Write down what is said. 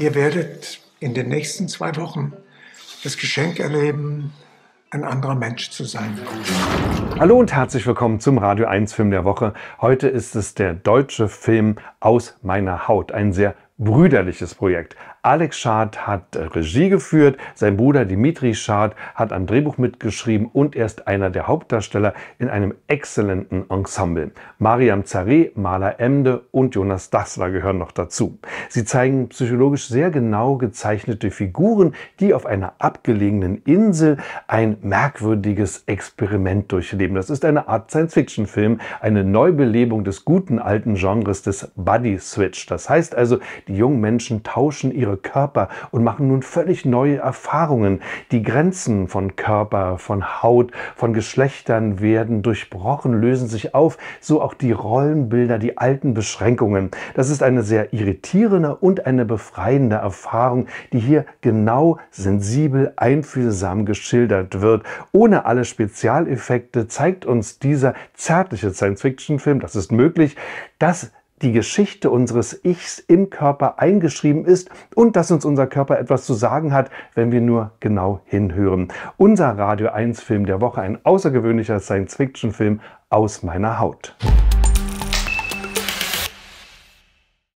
Ihr werdet in den nächsten zwei Wochen das Geschenk erleben, ein anderer Mensch zu sein. Hallo und herzlich willkommen zum Radio 1 Film der Woche. Heute ist es der deutsche Film Aus meiner Haut, ein sehr brüderliches Projekt. Alex Schad hat äh, Regie geführt, sein Bruder Dimitri Schad hat am Drehbuch mitgeschrieben und er ist einer der Hauptdarsteller in einem exzellenten Ensemble. Mariam Zare, Maler Emde und Jonas Dassler gehören noch dazu. Sie zeigen psychologisch sehr genau gezeichnete Figuren, die auf einer abgelegenen Insel ein merkwürdiges Experiment durchleben. Das ist eine Art Science-Fiction-Film, eine Neubelebung des guten alten Genres des Buddy Switch. Das heißt also, die jungen Menschen tauschen ihre Körper und machen nun völlig neue Erfahrungen. Die Grenzen von Körper, von Haut, von Geschlechtern werden durchbrochen, lösen sich auf, so auch die Rollenbilder, die alten Beschränkungen. Das ist eine sehr irritierende und eine befreiende Erfahrung, die hier genau sensibel, einfühlsam geschildert wird. Ohne alle Spezialeffekte zeigt uns dieser zärtliche Science-Fiction-Film, das ist möglich, dass die Geschichte unseres Ichs im Körper eingeschrieben ist und dass uns unser Körper etwas zu sagen hat, wenn wir nur genau hinhören. Unser Radio 1 Film der Woche, ein außergewöhnlicher Science-Fiction-Film aus meiner Haut.